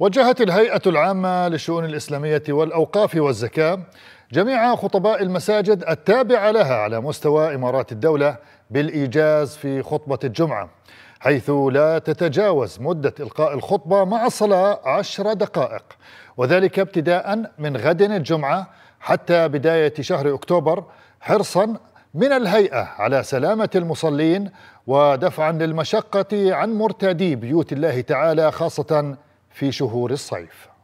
وجهت الهيئة العامة للشؤون الإسلامية والأوقاف والزكاة جميع خطباء المساجد التابعة لها على مستوى إمارات الدولة بالإيجاز في خطبة الجمعة حيث لا تتجاوز مدة إلقاء الخطبة مع الصلاة عشر دقائق وذلك ابتداء من غد الجمعة حتى بداية شهر أكتوبر حرصا من الهيئة على سلامة المصلين ودفعا للمشقة عن مرتدي بيوت الله تعالى خاصة في شهور الصيف